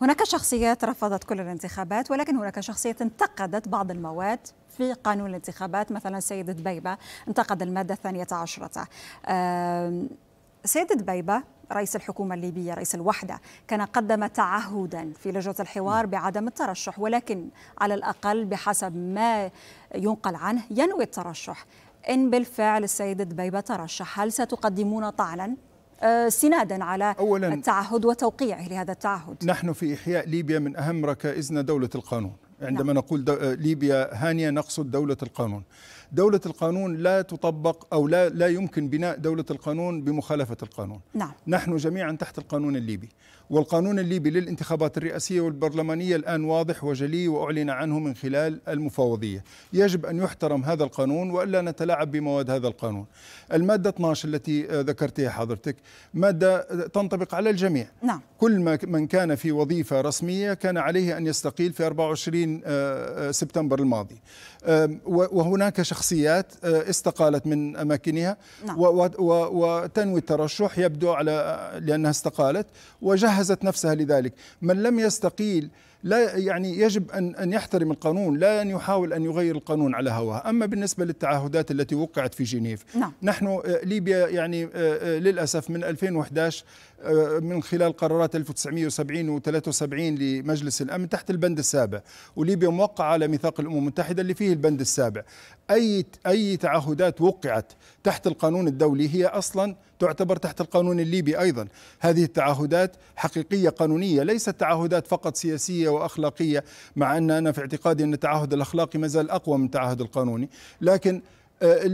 هناك شخصيات رفضت كل الانتخابات ولكن هناك شخصية انتقدت بعض المواد في قانون الانتخابات مثلا السيد دبيبة انتقد المادة الثانية عشرة سيد دبيبة رئيس الحكومة الليبية رئيس الوحدة كان قدم تعهدا في لجنة الحوار نعم. بعدم الترشح ولكن على الأقل بحسب ما ينقل عنه ينوي الترشح إن بالفعل السيد دبيبة ترشح هل ستقدمون طعنا آه، سنادا على أولاً التعهد وتوقيعه لهذا التعهد نحن في إحياء ليبيا من أهم ركائزنا دولة القانون عندما نعم. نقول آه، ليبيا هانية نقصد دولة القانون دولة القانون لا تطبق أو لا, لا يمكن بناء دولة القانون بمخالفة القانون نعم. نحن جميعا تحت القانون الليبي والقانون الليبي للانتخابات الرئاسية والبرلمانية الآن واضح وجلي وأعلن عنه من خلال المفوضية يجب أن يحترم هذا القانون وألا نتلاعب بمواد هذا القانون المادة 12 التي آه، ذكرتها حضرتك مادة آه، تنطبق على الجميع نعم. كل من كان في وظيفة رسمية كان عليه أن يستقيل في 24 30 آه، آه، سبتمبر الماضي وهناك شخصيات آه، استقالت من أماكنها نعم. وتنوي الترشح يبدو على لأنها استقالت وجهزت نفسها لذلك من لم يستقيل لا يعني يجب ان ان يحترم القانون لا ان يحاول ان يغير القانون على هواه، اما بالنسبه للتعهدات التي وقعت في جنيف نعم. نحن آه، ليبيا يعني آه، آه، للاسف من 2011 من خلال قرارات 1970 و73 لمجلس الامن تحت البند السابع، وليبيا موقعه على ميثاق الامم المتحده اللي فيه البند السابع، اي اي تعهدات وقعت تحت القانون الدولي هي اصلا تعتبر تحت القانون الليبي ايضا، هذه التعهدات حقيقيه قانونيه ليست تعهدات فقط سياسيه واخلاقيه مع ان انا في اعتقادي ان التعهد الاخلاقي ما زال اقوى من التعهد القانوني، لكن آه،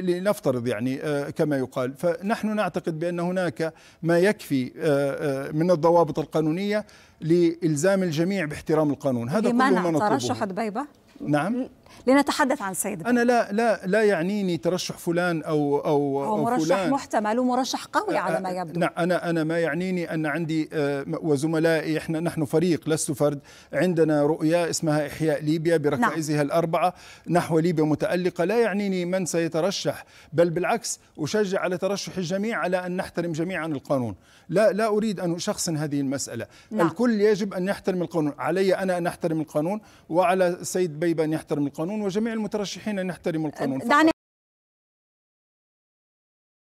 لنفترض يعني آه، كما يقال فنحن نعتقد بأن هناك ما يكفي آه، من الضوابط القانونية لإلزام الجميع باحترام القانون هذا كل ما نطلبه ترشح دبيبة نعم لنتحدث عن السيد أنا لا لا لا يعنيني ترشح فلان أو أو, أو مرشح فلان. محتمل ومرشح قوي على ما يبدو نعم أنا أنا ما يعنيني أن عندي آه، وزملائي إحنا نحن فريق لست فرد عندنا رؤية اسمها إحياء ليبيا بركائزها نعم. الأربعة نحو ليبيا متألقة لا يعنيني من سيترشح بل بالعكس أشجع على ترشح الجميع على أن نحترم جميعا القانون لا لا أريد أن أشخصن هذه المسألة نعم. الكل يجب أن يحترم القانون علي أنا أن أحترم القانون وعلى السيد بيبة أن يحترم القانون القانون وجميع المترشحين أن يحترموا القانون دعني